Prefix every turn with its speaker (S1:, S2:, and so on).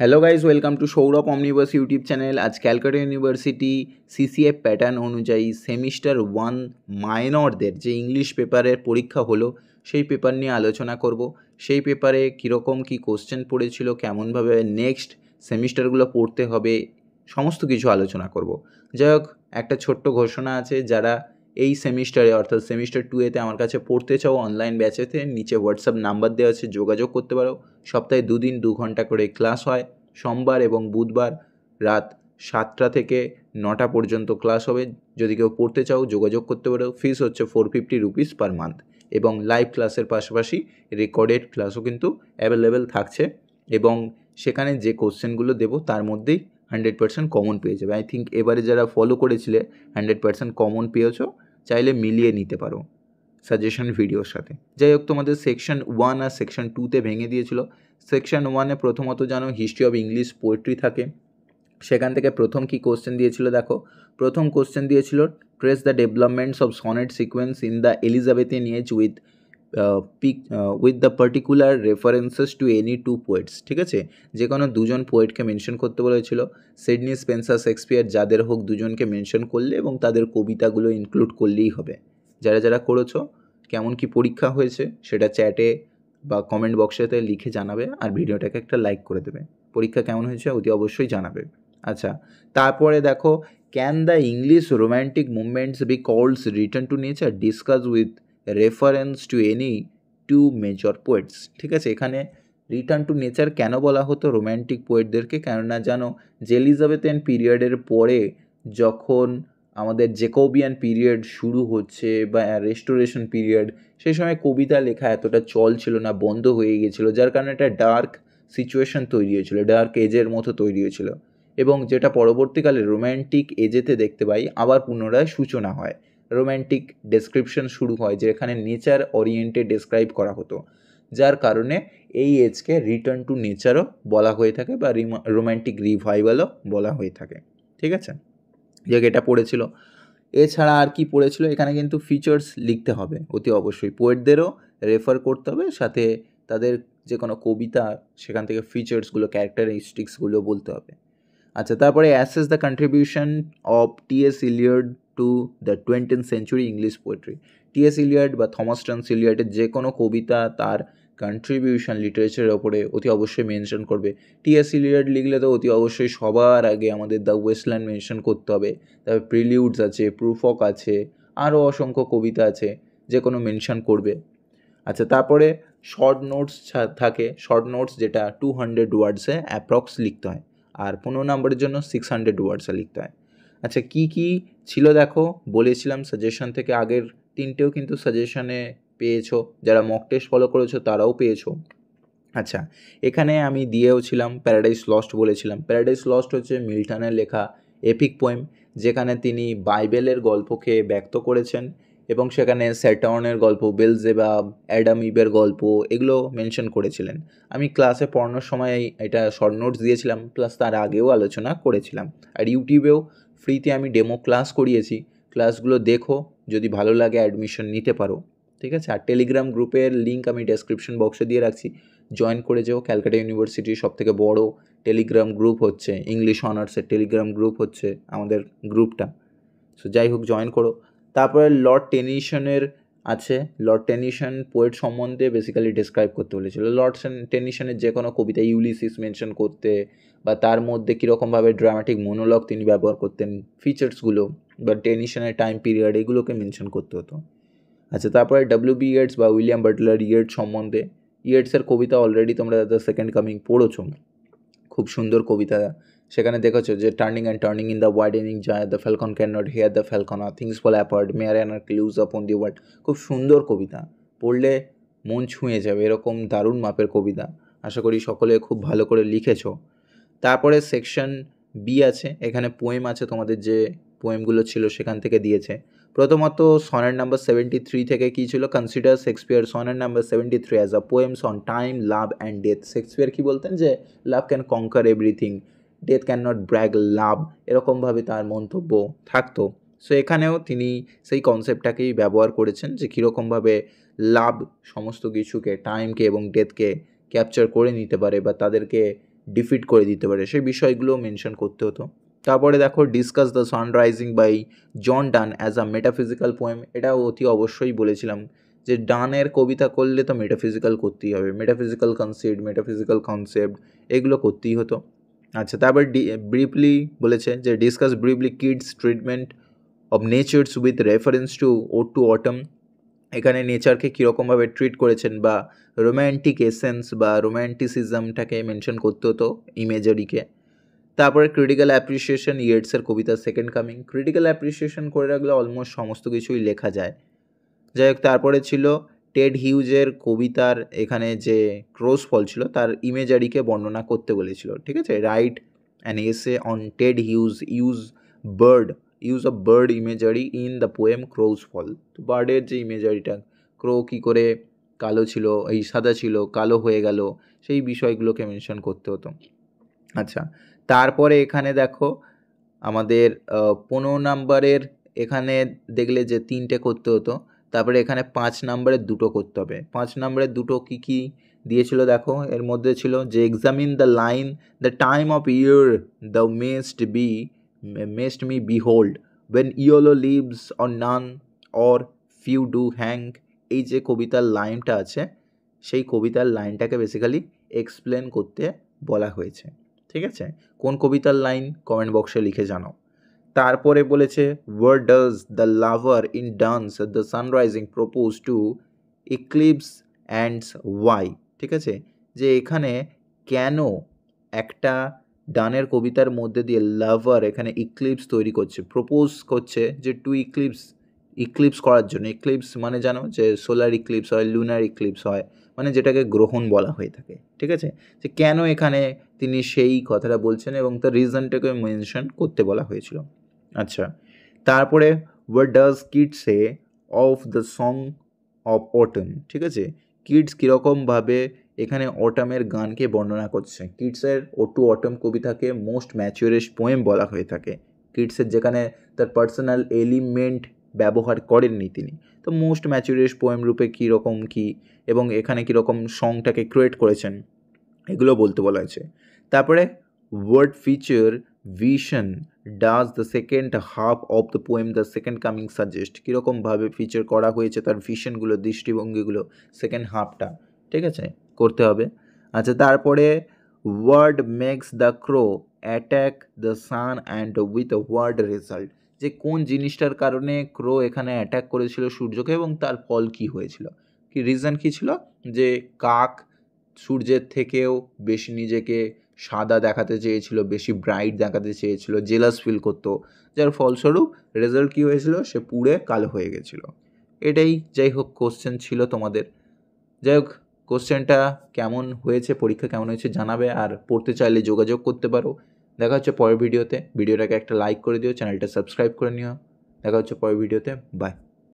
S1: hello guys welcome to Sourav omniverse YouTube channel আজ Calcutta university CCF pattern অনুযায়ী semester one মাইনরদের যে ইংলিশ পেপারের পরীক্ষা হলো সেই পেপার নিয়ে আলোচনা করব সেই পেপারে কীরকম কী কোশ্চেন পড়েছিল কেমনভাবে নেক্সট সেমিস্টারগুলো পড়তে হবে সমস্ত কিছু আলোচনা করব যাই হোক একটা ছোট্ট ঘোষণা আছে যারা এই সেমিস্টারে অর্থাৎ সেমিস্টার টু এতে আমার কাছে পড়তে চাও অনলাইন ব্যাচেতে নিচে হোয়াটসঅ্যাপ নাম্বার দেওয়া আছে যোগাযোগ করতে পারো সপ্তাহে দুদিন দু ঘন্টা করে ক্লাস হয় সোমবার এবং বুধবার রাত সাতটা থেকে নটা পর্যন্ত ক্লাস হবে যদি কেউ পড়তে চাও যোগাযোগ করতে পারো ফিস হচ্ছে four fifty rupees per month এবং লাইভ ক্লাসের পাশাপাশি রেকর্ডেড ক্লাসও কিন্তু অ্যাভেলেবেল থাকছে এবং সেখানে যে কোশ্চেনগুলো দেবো তার মধ্যেই হান্ড্রেড পার্সেন্ট কমন পেয়ে যাবে আই থিঙ্ক এবারে যারা ফলো করেছিলে হান্ড্রেড পার্সেন্ট কমন পেয়েছো চাইলে মিলিয়ে নিতে পারো সাজেশন ভিডিওর সাথে যাই হোক তোমাদের সেকশন ওয়ান আর সেকশন টুতে ভেঙে দিয়েছিল সেকশন ওয়ানে প্রথমত জানো হিস্ট্রি অফ ইংলিশ পোয়েট্রি থাকে সেখান থেকে প্রথম কি কোশ্চেন দিয়েছিল দেখো প্রথম কোশ্চেন দিয়েছিল trace the developments of sonnet sequence in the Elizabethan age with pick with the particular references to any two poets ঠিক আছে যে কোনো দুজন পোয়েটকে মেনশন করতে বলেছিল সিডনি স্পেন্সার শেক্সপিয়ার যাদের হোক দুজনকে মেনশন করলে এবং তাদের কবিতাগুলো ইনক্লুড করলেই হবে যারা যারা করেছো কেমন কি পরীক্ষা হয়েছে সেটা চ্যাটে বা কমেন্ট বক্সেতে লিখে জানাবে আর ভিডিওটাকে একটা লাইক করে দেবে পরীক্ষা কেমন হয়েছে অতি অবশ্যই জানাবে আচ্ছা তারপরে দেখো can the English romantic movements be calls return to nature discuss with reference to any two major poets ঠিক আছে এখানে রিটার্ন টু নেচার কেন বলা হতো রোম্যান্টিক পোয়েটদেরকে কেননা জানো যে এলিজাবেথেন পিরিয়ডের পরে যখন আমাদের জেকোবিয়ান পিরিয়ড শুরু হচ্ছে বা রেস্টোরেশন পিরিয়ড সেই সময় কবিতা লেখা এতটা চল ছিল না বন্ধ হয়ে গিয়েছিল যার কারণে একটা ডার্ক সিচুয়েশন তৈরি হয়েছিলো ডার্ক এজের মতো তৈরি হয়েছিলো এবং যেটা পরবর্তীকালে রোম্যান্টিক এজেতে দেখতে পাই আবার পুনরায় সূচনা হয় রোম্যান্টিক ডেসক্রিপশন শুরু হয় যেখানে নেচার ওরিয়েন্টেড ডেসক্রাইব করা হতো যার কারণে এই এজকে রিটার্ন টু নেচারও বলা হয়ে থাকে বা রোম্যান্টিক রিভাইভালও বলা হয়ে থাকে ঠিক আছে যে এটা পড়েছিল এছাড়া আর কি পড়েছিল এখানে কিন্তু ফিচার্স লিখতে হবে অতি অবশ্যই পোয়েটদেরও রেফার করতে হবে সাথে তাদের যে কোনো কবিতা সেখান থেকে ফিচার্সগুলো ক্যারেক্টারিস্টিক্সগুলো বলতে হবে আচ্ছা তারপরে assess the contribution of TS Eliot to the twentieth century English poetry TS Eliot বা থমাস টান্স ইলিয়ার্ডের যে কোনো কবিতা তার কন্ট্রিবিউশন লিটারেচারের ওপরে অতি অবশ্যই মেনশন করবে টিএস ইলিয়ার্ড লিখলে তো অতি অবশ্যই সবার আগে আমাদের দ্য ওয়েস্টল্যান্ড মেনশন করতে হবে তারপর প্রিলিউডস আছে প্রুফক আছে আরও অসংখ্য কবিতা আছে যে কোনো মেনশন করবে আচ্ছা তারপরে শর্ট নোটস থাকে শর্ট নোটস যেটা টু হান্ড্রেড ওয়ার্ডসে অ্যাপ্রক্স লিখতে হয় আর পনেরো নম্বরের জন্য সিক্স হান্ড্রেড ওয়ার্ডসে লিখতে হয় আচ্ছা কি কি ছিল দেখো বলেছিলাম সাজেশন থেকে আগের তিনটেও কিন্তু সাজেশনে পেয়েছো যারা মক টেস্ট ফলো করেছো তারাও পেয়েছো আচ্ছা এখানে আমি দিয়েও ছিলাম প্যারাডাইস লস্ট বলেছিলাম প্যারাডাইস লস্ট হচ্ছে মিল্টনের লেখা এপিক পোয়েম যেখানে তিনি বাইবেলের গল্পকে ব্যক্ত করেছেন এবং সেখানে স্যাটার্নের গল্প বেলজেবাব অ্যাডাম ইবের গল্প এগুলো মেনশন করেছিলেন আমি ক্লাসে পড়ানোর সময় এটা শর্ট নোটস দিয়েছিলাম প্লাস তার আগেও আলোচনা করেছিলাম আর ইউটিউবেও ফ্রিতে আমি ডেমো ক্লাস করিয়েছি ক্লাসগুলো দেখো যদি ভালো লাগে অ্যাডমিশন নিতে পারো ঠিক আছে আর টেলিগ্রাম গ্রুপের লিঙ্ক আমি ডেসক্রিপশন বক্সে দিয়ে রাখছি জয়েন করে যেও ক্যালকাটা ইউনিভার্সিটির সবথেকে বড় টেলিগ্রাম গ্রুপ হচ্ছে ইংলিশ অনার্সের টেলিগ্রাম গ্রুপ হচ্ছে আমাদের গ্রুপটা সো যাই হোক জয়েন করো তারপরে লর্ড টেনিশনের আছে লর্ড টেনিশন পোয়েট সম্বন্ধে বেসিক্যালি ডিসক্রাইব করতে বলেছিল লর্ড টেনিশনের যে কোনো কবিতা ইউলিসিস মেনশন করতে বা তার মধ্যে কীরকমভাবে ড্রামাটিক মনোলগ তিনি ব্যবহার করতেন ফিচার্সগুলো বা টেনিশনের টাইম পিরিয়ড এগুলোকে মেনশন করতে হতো আচ্ছা তারপরে ডব্লিউ বি ইয়েডস বা উইলিয়াম বাটলার ইয়েডস সম্বন্ধে ইয়েডসের কবিতা অলরেডি তোমরা দ্য সেকেন্ড কামিং পড়েছো খুব সুন্দর কবিতা সেখানে দেখেছো যে turning and turning in the widening gyre the falcon can not hear the falconer things fall apart mere anarchy ক্লিউজ অফ অন দি ওয়ার্ল্ড খুব সুন্দর কবিতা পড়লে মন ছুঁয়ে যাবে এরকম দারুণ মাপের কবিতা আশা করি সকলে খুব ভালো করে লিখেছো তারপরে সেকশন বি আছে এখানে পোয়েম আছে তোমাদের যে পোয়েমগুলো ছিল সেখান থেকে দিয়েছে প্রথমত সনের নাম্বার সেভেন্টি থ্রি থেকে কী ছিল কনসিডার শেক্সপিয়ার সনের number seventy three as a poems on time love and death Shakespeare কী বলতেন যে love can conquer everything death can not brag love এরকমভাবে তার মন্তব্য থাকতো সো এখানেও তিনি সেই কনসেপ্টটাকেই ব্যবহার করেছেন যে কীরকমভাবে লাভ সমস্ত কিছুকে টাইমকে এবং ডেথকে ক্যাপচার করে নিতে পারে বা তাদেরকে ডিফিট করে দিতে পারে সেই বিষয়গুলো মেনশন করতে হতো তারপরে দেখো discuss the sun rising by John Donne as a metaphysical poem এটা অতি অবশ্যই বলেছিলাম যে ডানের কবিতা করলে তো মেটাফিজিক্যাল করতেই হবে মেটাফিজিক্যাল কনসেপ্ট মেটাফিজিক্যাল কনসেপ্ট এগুলো করতেই হতো আচ্ছা তারপর ডি ব্রিফলি বলেছে যে discuss briefly Keats treatment of natures with reference to ode to autumn এখানে নেচারকে কীরকমভাবে ট্রিট করেছেন বা রোম্যান্টিক এসেন্স বা রোম্যান্টিসিজমটাকে মেনশন করতে হতো ইমেজারিকে তারপরে ক্রিটিক্যাল অ্যাপ্রিসিয়েশন ইয়েটসের কবিতা সেকেন্ড কামিং ক্রিটিক্যাল অ্যাপ্রিসিয়েশন করে রাখলে অলমোস্ট সমস্ত কিছুই লেখা যায় যাই হোক তারপরে ছিল টেড হিউজের কবিতার এখানে যে ক্রোস ফল ছিল তার ইমেজারিকে বর্ণনা করতে বলেছিল ঠিক আছে write an essay on Ted Hughes use bird use of bird imagery in the poem crows fall তো বার্ডের যে ইমেজারিটা ক্রো কী করে কালো ছিল এই সাদা ছিল কালো হয়ে গেল সেই বিষয়গুলোকে মেনশন করতে হতো আচ্ছা তারপরে এখানে দেখো আমাদের পনেরো নাম্বারের এখানে দেখলে যে তিনটে করতে হতো তারপরে এখানে পাঁচ নম্বরের দুটো করতে হবে পাঁচ নম্বরের দুটো কি কি দিয়েছিল দেখো এর মধ্যে ছিল যে examine the line the time of year the mayst be mayst me behold when yellow leaves or none or few do hang এই যে কবিতার লাইনটা আছে সেই কবিতার লাইনটাকে বেসিক্যালি এক্সপ্লেন করতে বলা হয়েছে ঠিক আছে কোন কবিতার লাইন কমেন্ট বক্সে লিখে জানাও তারপরে বলেছে where does the lover in Donne's the sun rising propose to eclipse ends why ঠিক আছে যে এখানে কেন একটা ডানের কবিতার মধ্যে দিয়ে লাভার এখানে ইক্লিপস তৈরি করছে প্রপোজ করছে যে টু ইক্লিপস ইক্লিপস করার জন্য ইক্লিপস মানে জানো যে সোলার ইক্লিপস হয় লুনার ইক্লিপস হয় মানে যেটাকে গ্রহণ বলা হয়ে থাকে ঠিক আছে যে কেন এখানে তিনি সেই কথাটা বলছেন এবং তার রিজনটাকে মেনশন করতে বলা হয়েছিল আচ্ছা তারপরে what does Keats say of the song of autumn ঠিক আছে কিডস কীরকমভাবে এখানে অটমের গানকে বর্ণনা করছে কিডসের ও টু অটম কবিতাকে মোস্ট ম্যাচিওরেস্ট পোয়েম বলা হয়ে থাকে কিডসের যেখানে তার পার্সোনাল এলিমেন্ট ব্যবহার করেননি তিনি তো মোস্ট ম্যাচিউরেস্ট পোয়েম রূপে কীরকম কী এবং এখানে কীরকম সংটাকে ক্রিয়েট করেছেন এগুলো বলতে বলা হয়েছে তারপরে what future vision does the second half of the poem the second coming suggest কীরকমভাবে ফিচার করা হয়েছে তার ভিশনগুলো দৃষ্টিভঙ্গিগুলো সেকেন্ড হাফটা ঠিক আছে করতে হবে আচ্ছা তারপরে what makes the crow attack the sun and with what result যে কোন জিনিসটার কারণে ক্রো এখানে অ্যাট্যাক করেছিল সূর্যকে এবং তার ফল কি হয়েছিল কি রিজন কী ছিল যে কাক সূর্যের থেকেও বেশি নিজেকে সাদা দেখাতে চেয়েছিল বেশি ব্রাইট দেখাতে চেয়েছিল জেলাস ফিল করতো যার ফলস্বরূপ রেজাল্ট কী হয়েছিল সে পুড়ে কালো হয়ে গেছিল এটাই যাই হোক কোশ্চেন ছিল তোমাদের যাই হোক কোশ্চেনটা কেমন হয়েছে পরীক্ষা কেমন হয়েছে জানাবে আর পড়তে চাইলে যোগাযোগ করতে পারো দেখা হচ্ছে পরের ভিডিওতে ভিডিওটাকে একটা লাইক করে দিও চ্যানেলটা সাবস্ক্রাইব করে নিও দেখা হচ্ছে পরের ভিডিওতে বাই